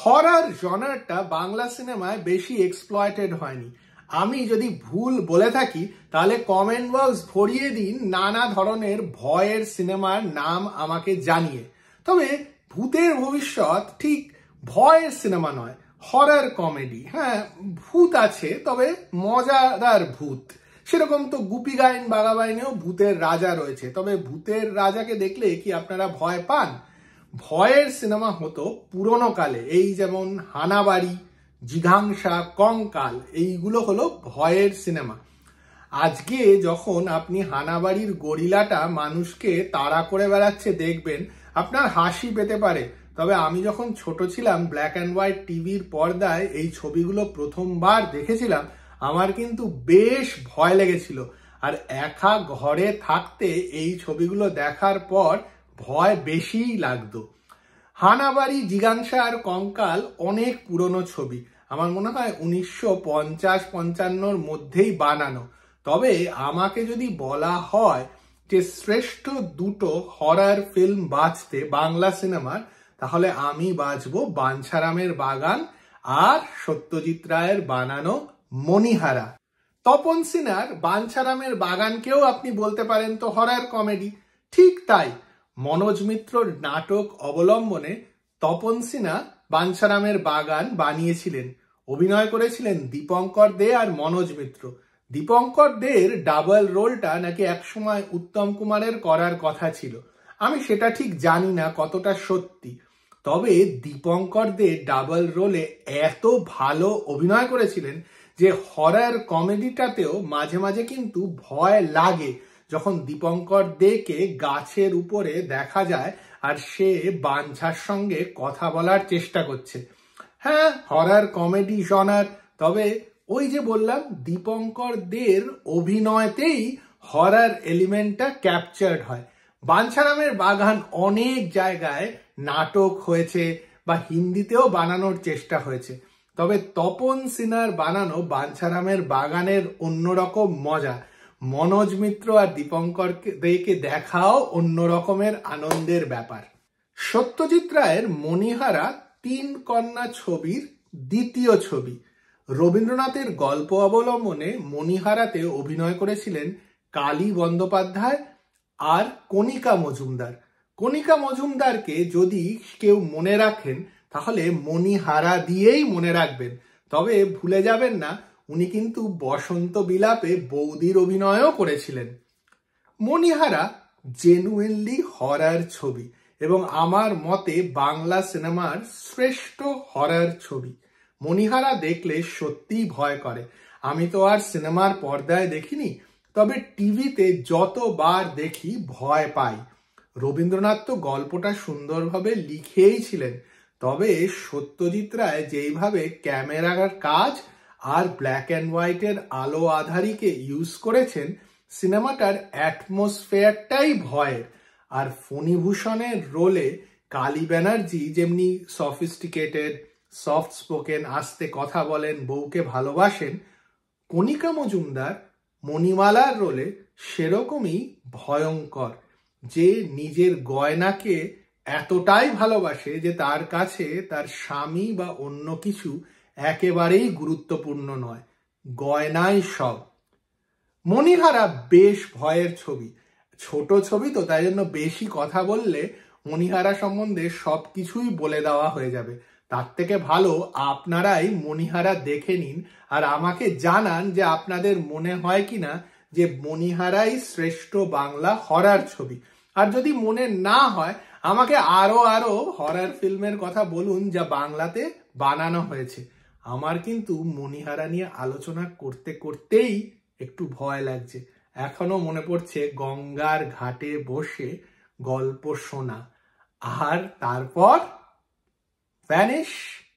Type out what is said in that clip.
হরার জনারটা বাংলা সিনেমায় বেশি এক্সপ্লয়েটেড হয়নি আমি যদি ভুল বলে থাকি তাহলে কমেন্ট বক্স ভরিয়ে দিন নানা ধরনের ভয়ের সিনেমার নাম আমাকে জানিয়ে তবে ভূতের ভবিষ্যৎ ঠিক ভয়ের সিনেমা নয় হরার কমেডি হ্যাঁ ভূত আছে তবে মজাদার ভূত সেরকম তো গুপি গায়েন বাগাবাইনেও ভূতের রাজা রয়েছে তবে ভূতের রাজাকে দেখলে কি আপনারা ভয় পান ভয়ের সিনেমা হতো পুরনো কালে এই যেমন হানাবাড়ি জিঘাংসা কঙ্কাল এইগুলো হলো ভয়ের সিনেমা আজকে যখন আপনি হানাবাড়ির গরিলাটা মানুষকে তাড়া করে বেড়াচ্ছে দেখবেন আপনার হাসি পেতে পারে তবে আমি যখন ছোট ছিলাম ব্ল্যাক অ্যান্ড হোয়াইট টিভির পর্দায় এই ছবিগুলো প্রথমবার দেখেছিলাম আমার কিন্তু বেশ ভয় লেগেছিল আর একা ঘরে থাকতে এই ছবিগুলো দেখার পর ভয় বেশিই লাগতো হানাবাড়ি জিগাংসা আর কঙ্কাল অনেক পুরনো ছবি আমার মনে হয় উনিশশো পঞ্চাশ পঞ্চান্নর মধ্যেই বানানো তবে আমাকে যদি বলা হয় যে শ্রেষ্ঠ দুটো হরার ফিল্ম বাঁচতে বাংলা সিনেমার তাহলে আমি বাঁচব বাঞ্ছারামের বাগান আর সত্যজিৎ রায়ের বানানো মণিহারা তপন সিনার বাঞ্ছারামের বাগানকেও আপনি বলতে পারেন তো হরার কমেডি ঠিক তাই মনোজ মিত্রর নাটক অবলম্বনে তপন সিনহা বাঞ্ছারামের বাগান বানিয়েছিলেন অভিনয় করেছিলেন দীপঙ্কর দে আর মনোজ মিত্র দীপঙ্কর দের ডাবল রোলটা নাকি একসময় উত্তম কুমারের করার কথা ছিল আমি সেটা ঠিক জানি না কতটা সত্যি তবে দীপঙ্কর দে ডাবল রোলে এত ভালো অভিনয় করেছিলেন যে হরার কমেডিটাতেও মাঝে মাঝে কিন্তু ভয় লাগে যখন দীপঙ্কর দেকে গাছের উপরে দেখা যায় আর সে বাঞ্ছার সঙ্গে কথা বলার চেষ্টা করছে হ্যাঁ হরার কমেডি জনার তবে ওই যে বললাম দীপঙ্কর দের অভিনয়তেই হরার এলিমেন্টটা ক্যাপচার্ড হয় বাঞ্ছারামের বাগান অনেক জায়গায় নাটক হয়েছে বা হিন্দিতেও বানানোর চেষ্টা হয়েছে তবে তপন সিনার বানানো বাঞ্ছারামের বাগানের অন্যরকম মজা মনোজ মিত্র আর দীপঙ্করকে দেকে দেখাও অন্য রকমের আনন্দের ব্যাপার সত্যজিৎ রায়ের মণিহারা তিন কন্যা ছবির দ্বিতীয় ছবি রবীন্দ্রনাথের গল্প অবলম্বনে মণিহারাতে অভিনয় করেছিলেন কালী বন্দ্যোপাধ্যায় আর কণিকা মজুমদার কণিকা মজুমদারকে যদি কেউ মনে রাখেন তাহলে মণিহারা দিয়েই মনে রাখবেন তবে ভুলে যাবেন না উনি কিন্তু বসন্ত বিলাপে বৌদির অভিনয়ও করেছিলেন মণিহারা জেনুইনলি হরার ছবি এবং আমার মতে বাংলা সিনেমার শ্রেষ্ঠ হরার ছবি মণিহারা দেখলে সত্যিই ভয় করে আমি তো আর সিনেমার পর্দায় দেখিনি তবে টিভিতে যতবার দেখি ভয় পাই রবীন্দ্রনাথ তো গল্পটা সুন্দরভাবে লিখেই ছিলেন তবে সত্যজিৎ রায় যেইভাবে ক্যামেরার কাজ আর ব্ল্যাক অ্যান্ড হোয়াইটের আলো আধারিকে ইউজ করেছেন সিনেমাটার অ্যাটমসফেয়ারটাই ভয়ের আর ফণীভূষণের রোলে কালী ব্যানার্জি যেমনি সফিস্টিকেটেড সফট স্পোকেন আস্তে কথা বলেন বউকে ভালোবাসেন কণিকা মজুমদার মণিমালার রোলে সেরকমই ভয়ঙ্কর যে নিজের গয়নাকে এতটাই ভালোবাসে যে তার কাছে তার স্বামী বা অন্য কিছু একেবারেই গুরুত্বপূর্ণ নয় গয়নাই সব মণিহারা বেশ ভয়ের ছবি ছোট ছবি তো তাই জন্য বেশি কথা বললে মণিহারা সম্বন্ধে সব কিছুই বলে দেওয়া হয়ে যাবে তার থেকে ভালো আপনারাই মণিহারা দেখে নিন আর আমাকে জানান যে আপনাদের মনে হয় কি না যে মণিহারাই শ্রেষ্ঠ বাংলা হরার ছবি আর যদি মনে না হয় আমাকে আরও আরও হরার ফিল্মের কথা বলুন যা বাংলাতে বানানো হয়েছে আমার কিন্তু মণিহারা নিয়ে আলোচনা করতে করতেই একটু ভয় লাগছে এখনো মনে পড়ছে গঙ্গার ঘাটে বসে গল্প শোনা আর তারপর ভ্যানিশ